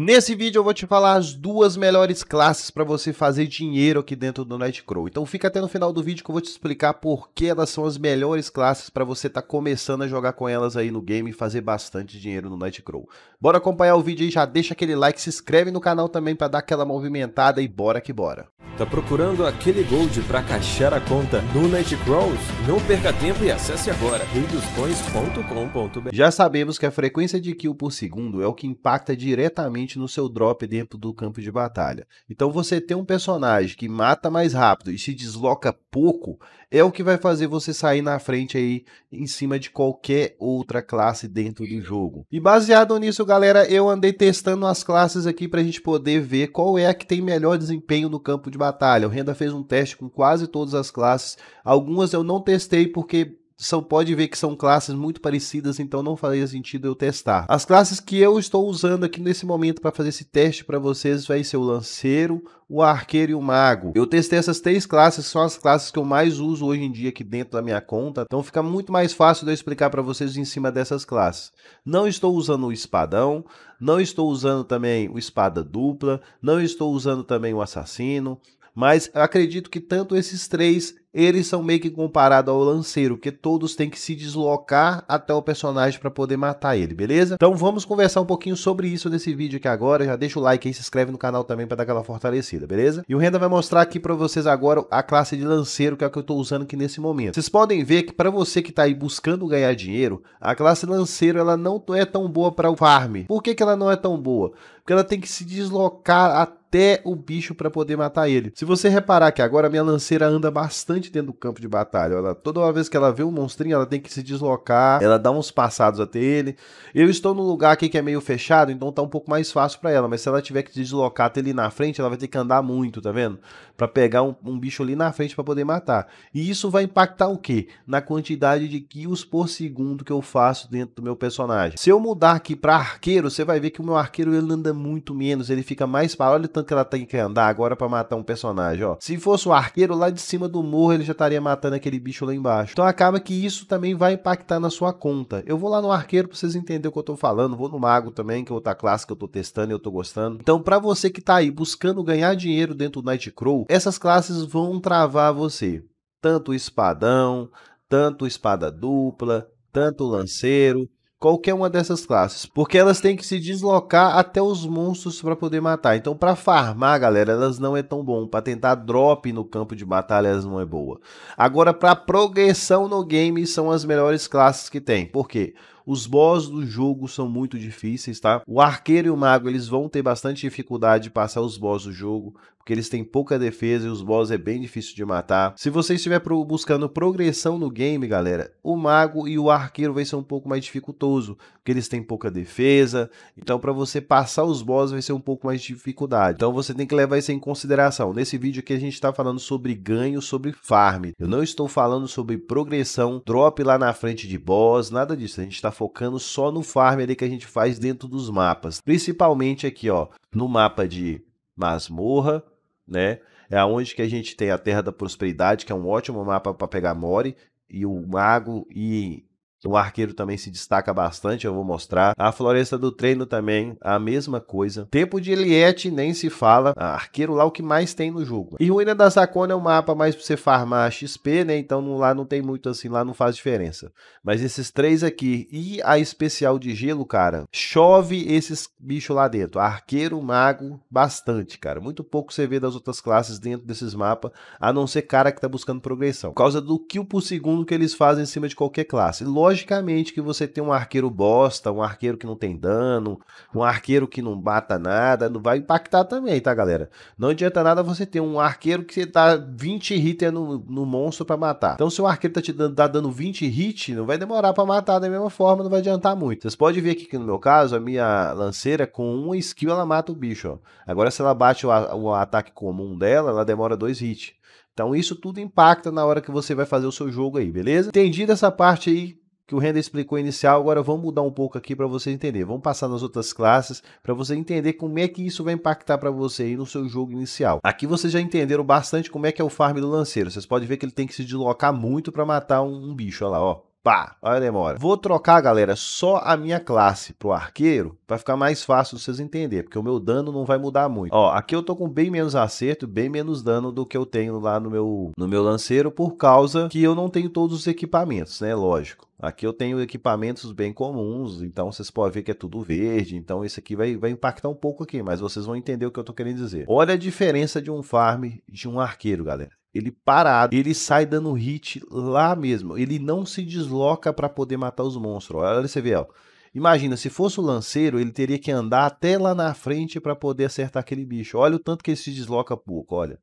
Nesse vídeo eu vou te falar as duas melhores classes para você fazer dinheiro aqui dentro do Nightcrow. Então fica até no final do vídeo que eu vou te explicar por que elas são as melhores classes para você estar tá começando a jogar com elas aí no game e fazer bastante dinheiro no Nightcrow. Bora acompanhar o vídeo aí, já deixa aquele like, se inscreve no canal também para dar aquela movimentada e bora que bora. Tá procurando aquele gold para caixar a conta no Nightcrawls? Não perca tempo e acesse agora reidoscoins.com.br Já sabemos que a frequência de kill por segundo é o que impacta diretamente no seu drop dentro do campo de batalha. Então você ter um personagem que mata mais rápido e se desloca pouco é o que vai fazer você sair na frente aí em cima de qualquer outra classe dentro do jogo. E baseado nisso, galera, eu andei testando as classes aqui para a gente poder ver qual é a que tem melhor desempenho no campo de batalha. O Renda fez um teste com quase todas as classes. Algumas eu não testei porque são, pode ver que são classes muito parecidas, então não faria sentido eu testar. As classes que eu estou usando aqui nesse momento para fazer esse teste para vocês vai ser o lanceiro, o arqueiro e o mago. Eu testei essas três classes, são as classes que eu mais uso hoje em dia aqui dentro da minha conta, então fica muito mais fácil de eu explicar para vocês em cima dessas classes. Não estou usando o espadão, não estou usando também o espada dupla, não estou usando também o assassino, mas acredito que tanto esses três eles são meio que comparados ao lanceiro, que todos têm que se deslocar até o personagem para poder matar ele, beleza? Então vamos conversar um pouquinho sobre isso nesse vídeo aqui agora. Já deixa o like aí, se inscreve no canal também para dar aquela fortalecida, beleza? E o Renda vai mostrar aqui para vocês agora a classe de lanceiro, que é a que eu estou usando aqui nesse momento. Vocês podem ver que para você que está aí buscando ganhar dinheiro, a classe lanceiro ela não é tão boa para o farm. Por que, que ela não é tão boa? Porque ela tem que se deslocar até o bicho para poder matar ele. Se você reparar que agora minha lanceira anda bastante dentro do campo de batalha. Ela, toda vez que ela vê um monstrinho, ela tem que se deslocar, ela dá uns passados até ele. Eu estou num lugar aqui que é meio fechado, então tá um pouco mais fácil para ela, mas se ela tiver que deslocar até ali na frente, ela vai ter que andar muito, tá vendo? Para pegar um, um, bicho ali na frente para poder matar. E isso vai impactar o quê? Na quantidade de kills por segundo que eu faço dentro do meu personagem. Se eu mudar aqui para arqueiro, você vai ver que o meu arqueiro ele anda muito menos, ele fica mais para olha o tanto que ela tem que andar agora para matar um personagem, ó. Se fosse o arqueiro lá de cima do morro, ele já estaria matando aquele bicho lá embaixo. Então acaba que isso também vai impactar na sua conta. Eu vou lá no arqueiro pra vocês entenderem o que eu tô falando, vou no mago também, que é outra classe que eu tô testando e eu tô gostando. Então para você que tá aí buscando ganhar dinheiro dentro do Nightcrow, essas classes vão travar você. Tanto o espadão, tanto espada dupla, tanto lanceiro, qualquer uma dessas classes, porque elas têm que se deslocar até os monstros para poder matar. Então, para farmar, galera, elas não é tão bom. Para tentar drop no campo de batalha, elas não é boa. Agora, para progressão no game, são as melhores classes que tem. Por quê? Os boss do jogo são muito difíceis, tá? O arqueiro e o mago, eles vão ter bastante dificuldade de passar os boss do jogo, porque eles têm pouca defesa e os boss é bem difícil de matar. Se você estiver buscando progressão no game, galera, o mago e o arqueiro vai ser um pouco mais dificultoso, porque eles têm pouca defesa. Então, para você passar os boss vai ser um pouco mais de dificuldade. Então, você tem que levar isso em consideração. Nesse vídeo aqui a gente está falando sobre ganho, sobre farm. Eu não estou falando sobre progressão, drop lá na frente de boss, nada disso. A gente está focando só no farm ali que a gente faz dentro dos mapas. Principalmente aqui, ó, no mapa de masmorra, né? É onde que a gente tem a Terra da Prosperidade, que é um ótimo mapa para pegar Mori, e o Mago e o arqueiro também se destaca bastante, eu vou mostrar. A floresta do treino também, a mesma coisa. Tempo de Eliette nem se fala. Ah, arqueiro lá o que mais tem no jogo. E Ruína da Sacona é um mapa mais pra você farmar XP, né? Então não, lá não tem muito assim, lá não faz diferença. Mas esses três aqui e a especial de gelo, cara, chove esses bichos lá dentro. Arqueiro, mago, bastante, cara. Muito pouco você vê das outras classes dentro desses mapas, a não ser cara que tá buscando progressão. Por causa do kill por segundo que eles fazem em cima de qualquer classe. Lógico logicamente que você tem um arqueiro bosta, um arqueiro que não tem dano, um arqueiro que não bata nada, não vai impactar também, tá, galera? Não adianta nada você ter um arqueiro que você dá 20 hit no, no monstro para matar. Então, se o arqueiro tá te dando, tá dando 20 hit, não vai demorar para matar da mesma forma, não vai adiantar muito. Vocês podem ver aqui que no meu caso, a minha lanceira, com uma skill, ela mata o bicho, ó. Agora, se ela bate o, o ataque comum dela, ela demora dois hits. Então isso tudo impacta na hora que você vai fazer o seu jogo aí, beleza? Entendido essa parte aí? que o Renda explicou inicial, agora vamos mudar um pouco aqui para você entender. Vamos passar nas outras classes para você entender como é que isso vai impactar para você aí no seu jogo inicial. Aqui vocês já entenderam bastante como é que é o farm do lanceiro. Vocês podem ver que ele tem que se deslocar muito para matar um, um bicho, olha lá, ó. Pá, olha a demora. Vou trocar, galera, só a minha classe pro arqueiro para ficar mais fácil de vocês entenderem, porque o meu dano não vai mudar muito. Ó, aqui eu tô com bem menos acerto, bem menos dano do que eu tenho lá no meu, no meu lanceiro, por causa que eu não tenho todos os equipamentos, né? Lógico. Aqui eu tenho equipamentos bem comuns, então vocês podem ver que é tudo verde, então isso aqui vai, vai impactar um pouco aqui, mas vocês vão entender o que eu tô querendo dizer. Olha a diferença de um farm de um arqueiro, galera. Ele parado, ele sai dando hit lá mesmo. Ele não se desloca para poder matar os monstros. Olha ali, você vê, ó. Imagina, se fosse o lanceiro, ele teria que andar até lá na frente para poder acertar aquele bicho. Olha o tanto que ele se desloca pouco, olha.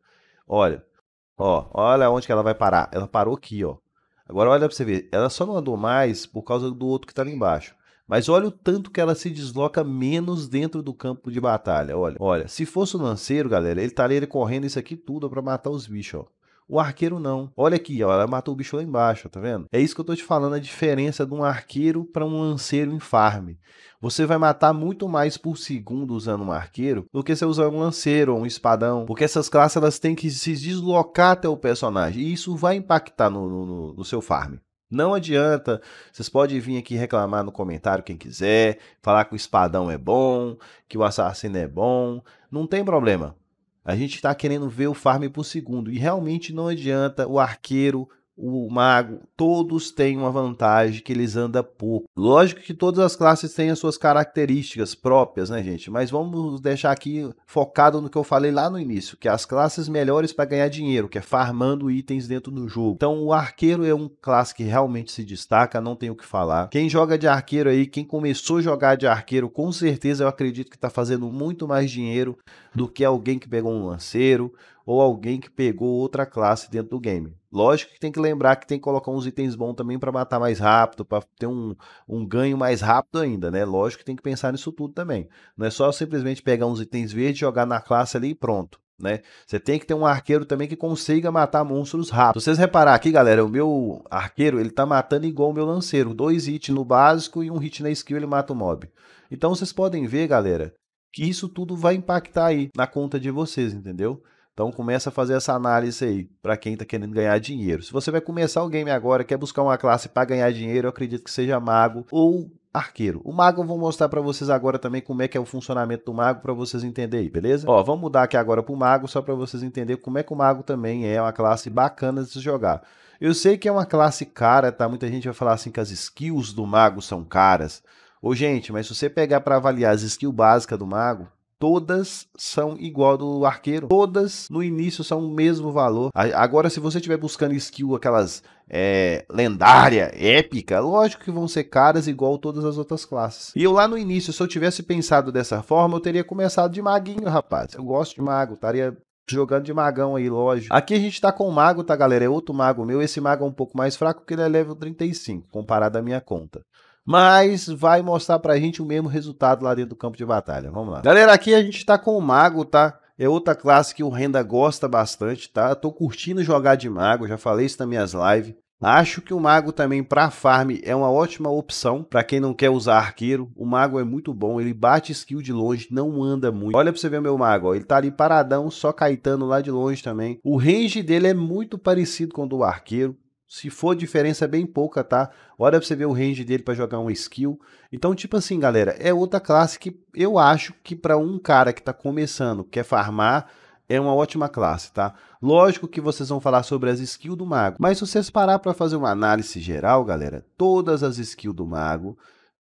Olha. Ó, olha onde que ela vai parar. Ela parou aqui, ó. Agora olha para você ver, ela só não andou mais por causa do outro que tá ali embaixo. Mas olha o tanto que ela se desloca menos dentro do campo de batalha, olha. Olha, se fosse o lanceiro, galera, ele estaria tá correndo isso aqui tudo para matar os bichos, ó. O arqueiro não. Olha aqui, ó, ela matou o bicho lá embaixo, tá vendo? É isso que eu tô te falando, a diferença de um arqueiro para um lanceiro em farm. Você vai matar muito mais por segundo usando um arqueiro do que você usar um lanceiro ou um espadão. Porque essas classes elas têm que se deslocar até o personagem. E isso vai impactar no, no, no seu farm. Não adianta, vocês podem vir aqui reclamar no comentário quem quiser, falar que o espadão é bom, que o assassino é bom, não tem problema. A gente está querendo ver o farm por segundo. E realmente não adianta o arqueiro o mago, todos têm uma vantagem que eles andam pouco. Lógico que todas as classes têm as suas características próprias, né, gente? Mas vamos deixar aqui focado no que eu falei lá no início, que é as classes melhores para ganhar dinheiro, que é farmando itens dentro do jogo. Então, o arqueiro é um classe que realmente se destaca, não tem o que falar. Quem joga de arqueiro aí, quem começou a jogar de arqueiro, com certeza eu acredito que está fazendo muito mais dinheiro do que alguém que pegou um lanceiro, ou alguém que pegou outra classe dentro do game. Lógico que tem que lembrar que tem que colocar uns itens bons também para matar mais rápido, para ter um, um ganho mais rápido ainda, né? Lógico que tem que pensar nisso tudo também. Não é só simplesmente pegar uns itens verdes, jogar na classe ali e pronto. Né? Você tem que ter um arqueiro também que consiga matar monstros rápido. Se vocês reparar aqui, galera, o meu arqueiro ele tá matando igual o meu lanceiro, dois hits no básico e um hit na skill ele mata o mob. Então vocês podem ver, galera, que isso tudo vai impactar aí na conta de vocês, entendeu? Então começa a fazer essa análise aí para quem está querendo ganhar dinheiro. Se você vai começar o game agora, quer buscar uma classe para ganhar dinheiro, eu acredito que seja mago ou arqueiro. O mago eu vou mostrar para vocês agora também como é que é o funcionamento do mago para vocês entenderem aí, beleza? Ó, vamos mudar aqui agora pro mago só para vocês entenderem como é que o mago também é uma classe bacana de se jogar. Eu sei que é uma classe cara, tá? Muita gente vai falar assim que as skills do mago são caras. Ô, gente, mas se você pegar para avaliar as skills básicas do mago, todas são igual do arqueiro. Todas no início são o mesmo valor. Agora, se você estiver buscando skill, aquelas é, lendária, épica, lógico que vão ser caras igual todas as outras classes. E eu lá no início, se eu tivesse pensado dessa forma, eu teria começado de maguinho, rapaz. Eu gosto de mago, estaria jogando de magão aí, lógico. Aqui a gente tá com o mago, tá, galera? É outro mago meu. Esse mago é um pouco mais fraco, porque ele é level 35, comparado à minha conta mas vai mostrar pra gente o mesmo resultado lá dentro do campo de batalha. Vamos lá. Galera, aqui a gente tá com o mago, tá? É outra classe que o Renda gosta bastante, tá? Tô curtindo jogar de mago, já falei isso nas minhas lives. Acho que o mago também para farm é uma ótima opção para quem não quer usar arqueiro. O mago é muito bom, ele bate skill de longe, não anda muito. Olha para você ver o meu mago, ó. ele tá ali paradão, só caetando lá de longe também. O range dele é muito parecido com o do arqueiro. Se for, diferença é bem pouca, tá? Olha pra você ver o range dele para jogar uma skill. Então, tipo assim, galera, é outra classe que eu acho que para um cara que tá começando, quer farmar, é uma ótima classe, tá? Lógico que vocês vão falar sobre as skills do mago, mas se vocês parar para fazer uma análise geral, galera, todas as skills do mago,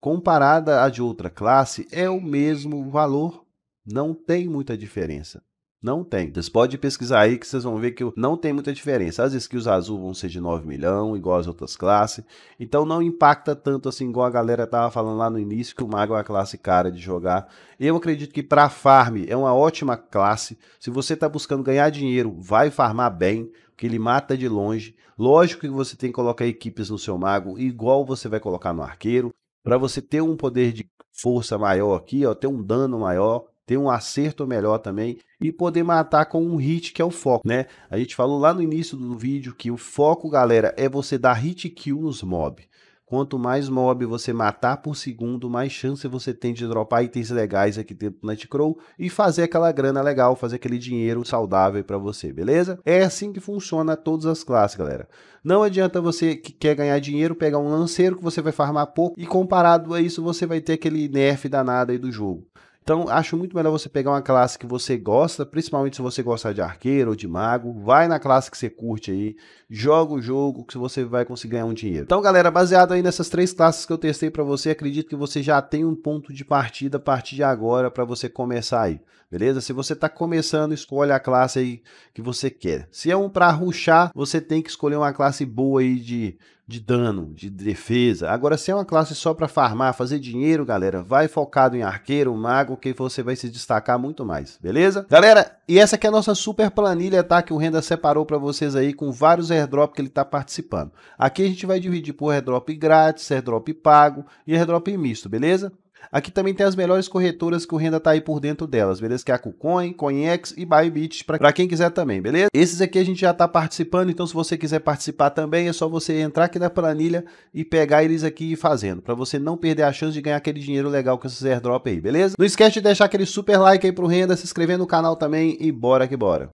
comparada à de outra classe, é o mesmo valor, não tem muita diferença. Não tem. Vocês podem pesquisar aí que vocês vão ver que não tem muita diferença. As skills azul vão ser de 9 milhão, igual as outras classes. Então não impacta tanto assim, igual a galera tava falando lá no início, que o mago é uma classe cara de jogar. Eu acredito que para farm é uma ótima classe. Se você está buscando ganhar dinheiro, vai farmar bem, que ele mata de longe. Lógico que você tem que colocar equipes no seu mago, igual você vai colocar no arqueiro. Para você ter um poder de força maior aqui, ó, ter um dano maior, ter um acerto melhor também e poder matar com um hit que é o foco, né? A gente falou lá no início do vídeo que o foco, galera, é você dar hit kill nos mob. Quanto mais mob você matar por segundo, mais chance você tem de dropar itens legais aqui dentro do Nightcrow e fazer aquela grana legal, fazer aquele dinheiro saudável para você, beleza? É assim que funciona todas as classes, galera. Não adianta você que quer ganhar dinheiro pegar um lanceiro que você vai farmar pouco e comparado a isso você vai ter aquele nerf danado aí do jogo. Então, acho muito melhor você pegar uma classe que você gosta, principalmente se você gostar de arqueiro ou de mago. Vai na classe que você curte aí, joga o jogo que você vai conseguir ganhar um dinheiro. Então, galera, baseado aí nessas três classes que eu testei para você, acredito que você já tem um ponto de partida a partir de agora para você começar aí, beleza? Se você está começando, escolhe a classe aí que você quer. Se é um para ruxar, você tem que escolher uma classe boa aí de de dano, de defesa. Agora, se é uma classe só para farmar, fazer dinheiro, galera, vai focado em arqueiro, mago porque você vai se destacar muito mais, beleza? Galera, e essa aqui é a nossa super planilha, tá? Que o Renda separou para vocês aí com vários airdrops que ele tá participando. Aqui a gente vai dividir por airdrop grátis, airdrop pago e airdrop misto, beleza? Aqui também tem as melhores corretoras que o Renda tá aí por dentro delas, beleza? Que é a KuCoin, CoinEx e Bybit, para quem quiser também, beleza? Esses aqui a gente já tá participando, então se você quiser participar também, é só você entrar aqui na planilha e pegar eles aqui e ir fazendo, para você não perder a chance de ganhar aquele dinheiro legal com esses airdrop aí, beleza? Não esquece de deixar aquele super like aí pro Renda, se inscrever no canal também e bora que bora!